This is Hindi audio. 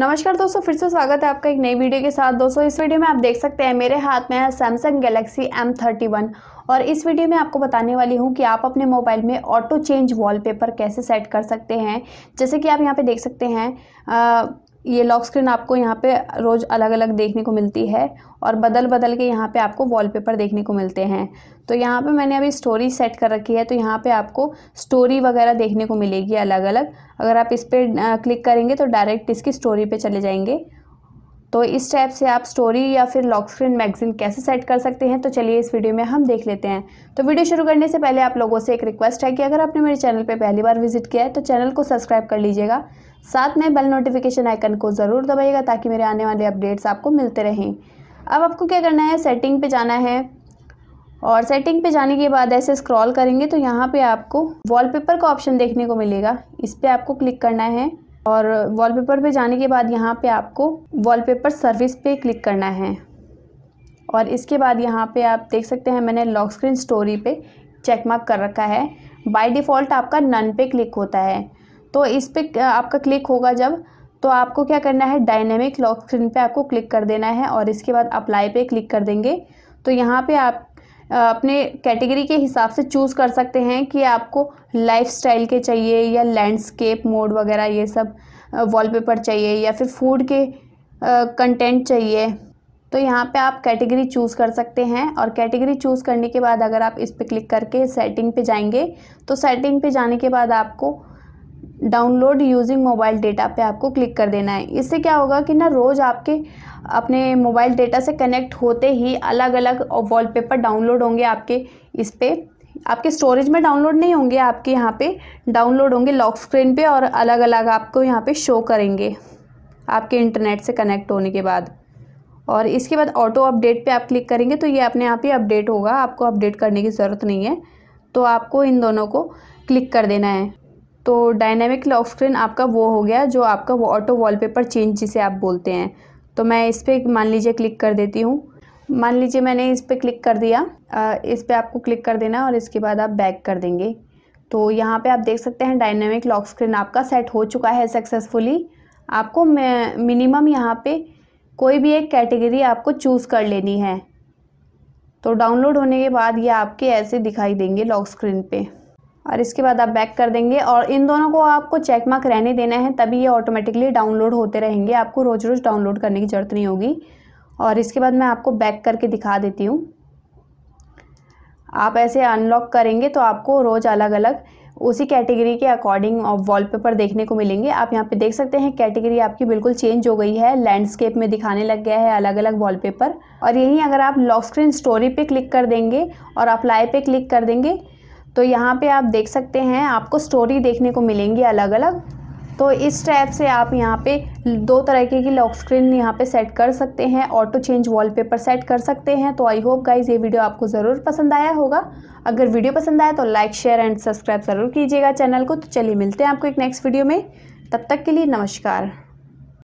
नमस्कार दोस्तों फिर से स्वागत है आपका एक नई वीडियो के साथ दोस्तों इस वीडियो में आप देख सकते हैं मेरे हाथ में है Samsung Galaxy M thirty one और इस वीडियो में आपको बताने वाली हूँ कि आप अपने मोबाइल में ऑटो चेंज वॉलपेपर कैसे सेट कर सकते हैं जैसे कि आप यहाँ पे देख सकते हैं ये लॉक स्क्रीन आपको यहाँ पे रोज़ अलग अलग देखने को मिलती है और बदल बदल के यहाँ पे आपको वॉलपेपर देखने को मिलते हैं तो यहाँ पे मैंने अभी स्टोरी सेट कर रखी है तो यहाँ पे आपको स्टोरी वगैरह देखने को मिलेगी अलग अलग अगर आप इस पर क्लिक करेंगे तो डायरेक्ट इसकी स्टोरी पे चले जाएंगे तो इस टाइप से आप स्टोरी या फिर लॉक स्क्रीन मैगजीन कैसे सेट कर सकते हैं तो चलिए इस वीडियो में हम देख लेते हैं तो वीडियो शुरू करने से पहले आप लोगों से एक रिक्वेस्ट है कि अगर आपने मेरे चैनल पर पहली बार विजिट किया है तो चैनल को सब्सक्राइब कर लीजिएगा साथ में बेल नोटिफिकेशन आइकन को ज़रूर दबाइएगा ताकि मेरे आने वाले अपडेट्स आपको मिलते रहें अब आपको क्या करना है सेटिंग पे जाना है और सेटिंग पे जाने के बाद ऐसे स्क्रॉल करेंगे तो यहाँ पे आपको वॉलपेपर का ऑप्शन देखने को मिलेगा इस पर आपको क्लिक करना है और वॉलपेपर पे जाने के बाद यहाँ पे आपको वॉलपेपर सर्विस पे क्लिक करना है और इसके बाद यहाँ पे आप देख सकते हैं मैंने लॉक स्क्रीन स्टोरी पे चेक मार्क कर रखा है बाय डिफ़ॉल्ट आपका नन पे क्लिक होता है तो इस पर आपका क्लिक होगा जब तो आपको क्या करना है डायनेमिक लॉक स्क्रीन पे आपको क्लिक कर देना है और इसके बाद अप्लाई पे क्लिक कर देंगे तो यहाँ पे आप अपने कैटेगरी के हिसाब से चूज़ कर सकते हैं कि आपको लाइफस्टाइल के चाहिए या लैंडस्केप मोड वगैरह ये सब वॉलपेपर चाहिए या फिर फूड के कंटेंट चाहिए तो यहाँ पे आप कैटेगरी चूज़ कर सकते हैं और कैटेगरी चूज़ करने के बाद अगर आप इस पर क्लिक करके सेटिंग पे जाएंगे तो सेटिंग पे जाने के बाद आपको डाउनलोड यूजिंग मोबाइल डेटा पे आपको क्लिक कर देना है इससे क्या होगा कि ना रोज़ आपके अपने मोबाइल डेटा से कनेक्ट होते ही अलग अलग वॉलपेपर डाउनलोड होंगे आपके इस पर आपके स्टोरेज में डाउनलोड नहीं होंगे आपके यहाँ पे डाउनलोड होंगे लॉक स्क्रीन पे और अलग अलग आपको यहाँ पे शो करेंगे आपके इंटरनेट से कनेक्ट होने के बाद और इसके बाद ऑटो अपडेट पे आप क्लिक करेंगे तो ये अपने आप ही अपडेट होगा आपको अपडेट करने की ज़रूरत नहीं है तो आपको इन दोनों को क्लिक कर देना है तो डायनेमिक लॉक स्क्रीन आपका वो हो गया जो आपका वो ऑटो वॉलपेपर चेंज जिसे आप बोलते हैं तो मैं इस पर मान लीजिए क्लिक कर देती हूँ मान लीजिए मैंने इस पर क्लिक कर दिया इस पर आपको क्लिक कर देना और इसके बाद आप बैक कर देंगे तो यहाँ पे आप देख सकते हैं डायनेमिक लॉक स्क्रीन आपका सेट हो चुका है सक्सेसफुली आपको मिनिमम यहाँ पे कोई भी एक कैटेगरी आपको चूज़ कर लेनी है तो डाउनलोड होने के बाद ये आपके ऐसे दिखाई देंगे लॉक स्क्रीन पे और इसके बाद आप बैक कर देंगे और इन दोनों को आपको चेक मार्क रहने देना है तभी ये ऑटोमेटिकली डाउनलोड होते रहेंगे आपको रोज़ रोज़ डाउनलोड करने की ज़रूरत नहीं होगी और इसके बाद मैं आपको बैक करके दिखा देती हूँ आप ऐसे अनलॉक करेंगे तो आपको रोज़ अलग अलग उसी कैटेगरी के अकॉर्डिंग वॉलपेपर देखने को मिलेंगे आप यहाँ पे देख सकते हैं कैटेगरी आपकी बिल्कुल चेंज हो गई है लैंडस्केप में दिखाने लग गया है अलग अलग वॉलपेपर और यहीं अगर आप लॉक स्क्रीन स्टोरी पे क्लिक कर देंगे और अप्लाई पे क्लिक कर देंगे तो यहाँ पे आप देख सकते हैं आपको स्टोरी देखने को मिलेंगी अलग अलग तो इस टाइप से आप यहाँ पे दो तरह के की लॉक स्क्रीन यहाँ पे सेट कर सकते हैं ऑटो चेंज वॉलपेपर सेट कर सकते हैं तो आई होप गाइज ये वीडियो आपको ज़रूर पसंद आया होगा अगर वीडियो पसंद आया तो लाइक शेयर एंड सब्सक्राइब ज़रूर कीजिएगा चैनल को तो चलिए मिलते हैं आपको एक नेक्स्ट वीडियो में तब तक के लिए नमस्कार